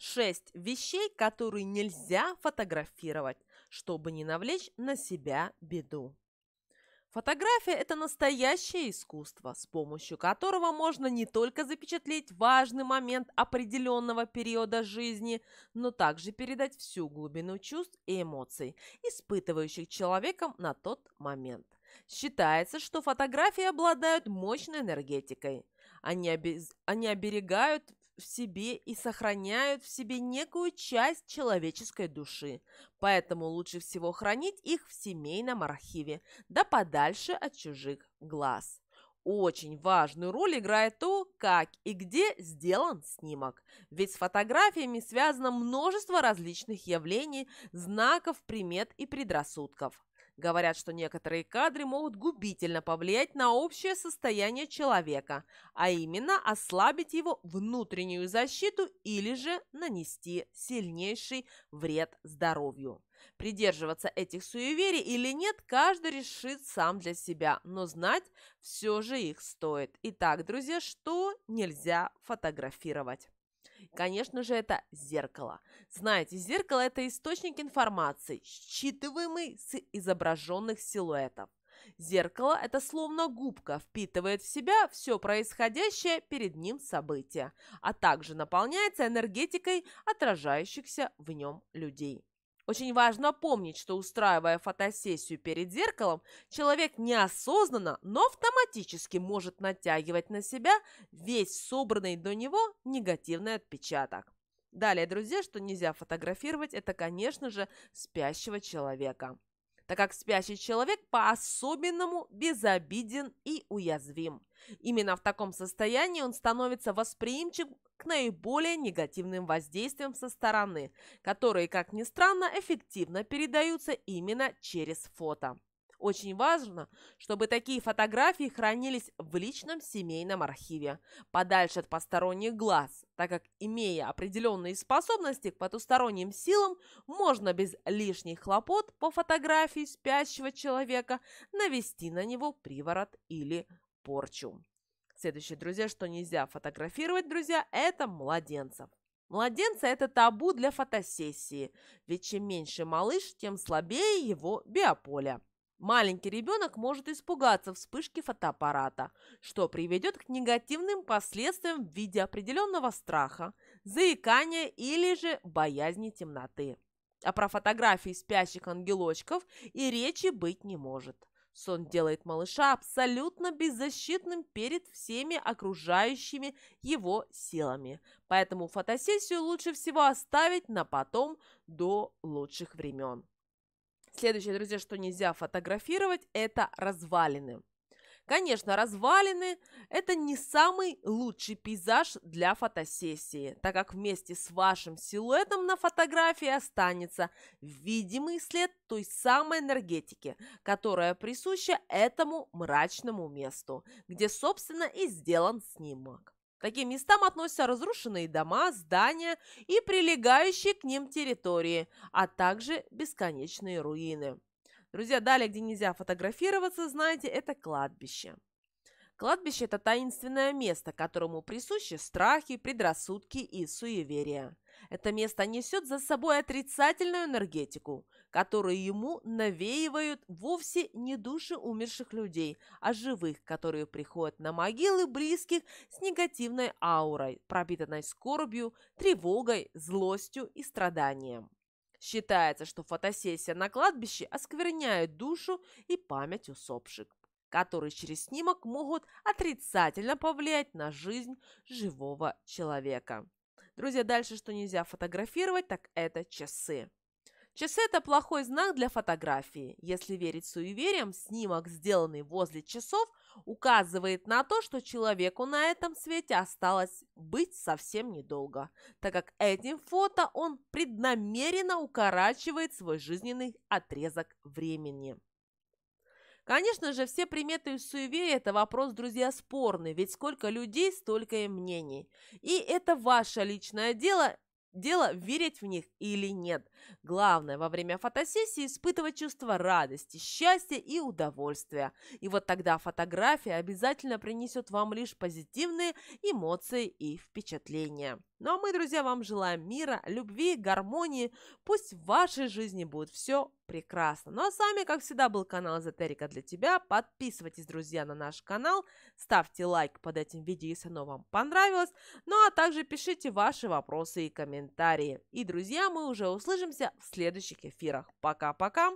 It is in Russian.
Шесть вещей, которые нельзя фотографировать, чтобы не навлечь на себя беду. Фотография – это настоящее искусство, с помощью которого можно не только запечатлеть важный момент определенного периода жизни, но также передать всю глубину чувств и эмоций, испытывающих человеком на тот момент. Считается, что фотографии обладают мощной энергетикой. Они, обез... Они оберегают в себе и сохраняют в себе некую часть человеческой души, поэтому лучше всего хранить их в семейном архиве, да подальше от чужих глаз. Очень важную роль играет то, как и где сделан снимок. Ведь с фотографиями связано множество различных явлений, знаков, примет и предрассудков. Говорят, что некоторые кадры могут губительно повлиять на общее состояние человека, а именно ослабить его внутреннюю защиту или же нанести сильнейший вред здоровью. Придерживаться этих суеверий или нет, каждый решит сам для себя, но знать все же их стоит. Итак, друзья, что нельзя фотографировать? Конечно же, это зеркало. Знаете, зеркало – это источник информации, считываемый с изображенных силуэтов. Зеркало – это словно губка, впитывает в себя все происходящее перед ним событие, а также наполняется энергетикой отражающихся в нем людей. Очень важно помнить, что устраивая фотосессию перед зеркалом, человек неосознанно, но автоматически может натягивать на себя весь собранный до него негативный отпечаток. Далее, друзья, что нельзя фотографировать, это, конечно же, спящего человека так как спящий человек по-особенному безобиден и уязвим. Именно в таком состоянии он становится восприимчив к наиболее негативным воздействиям со стороны, которые, как ни странно, эффективно передаются именно через фото. Очень важно, чтобы такие фотографии хранились в личном семейном архиве, подальше от посторонних глаз, так как, имея определенные способности к потусторонним силам, можно без лишних хлопот по фотографии спящего человека навести на него приворот или порчу. Следующее, друзья, что нельзя фотографировать, друзья, это младенцев. Младенца – это табу для фотосессии, ведь чем меньше малыш, тем слабее его биополя. Маленький ребенок может испугаться вспышки фотоаппарата, что приведет к негативным последствиям в виде определенного страха, заикания или же боязни темноты. А про фотографии спящих ангелочков и речи быть не может. Сон делает малыша абсолютно беззащитным перед всеми окружающими его силами. Поэтому фотосессию лучше всего оставить на потом до лучших времен. Следующее, друзья, что нельзя фотографировать, это развалины. Конечно, развалины – это не самый лучший пейзаж для фотосессии, так как вместе с вашим силуэтом на фотографии останется видимый след той самой энергетики, которая присуща этому мрачному месту, где, собственно, и сделан снимок таким местам относятся разрушенные дома, здания и прилегающие к ним территории, а также бесконечные руины. Друзья, далее, где нельзя фотографироваться, знаете, это кладбище. Кладбище – это таинственное место, которому присущи страхи, предрассудки и суеверия. Это место несет за собой отрицательную энергетику, которую ему навеивают вовсе не души умерших людей, а живых, которые приходят на могилы близких с негативной аурой, пропитанной скорбью, тревогой, злостью и страданием. Считается, что фотосессия на кладбище оскверняет душу и память усопших, которые через снимок могут отрицательно повлиять на жизнь живого человека. Друзья, дальше что нельзя фотографировать, так это часы. Часы – это плохой знак для фотографии. Если верить суевериям, снимок, сделанный возле часов, указывает на то, что человеку на этом свете осталось быть совсем недолго, так как этим фото он преднамеренно укорачивает свой жизненный отрезок времени. Конечно же, все приметы и суеверия – это вопрос, друзья, спорный, ведь сколько людей, столько и мнений. И это ваше личное дело, Дело, верить в них или нет. Главное, во время фотосессии испытывать чувство радости, счастья и удовольствия. И вот тогда фотография обязательно принесет вам лишь позитивные эмоции и впечатления. Ну а мы, друзья, вам желаем мира, любви, гармонии. Пусть в вашей жизни будет все прекрасно. Ну а с вами, как всегда, был канал Эзотерика для тебя. Подписывайтесь, друзья, на наш канал. Ставьте лайк под этим видео, если оно вам понравилось. Ну а также пишите ваши вопросы и комментарии. И, друзья, мы уже услышимся в следующих эфирах. Пока-пока!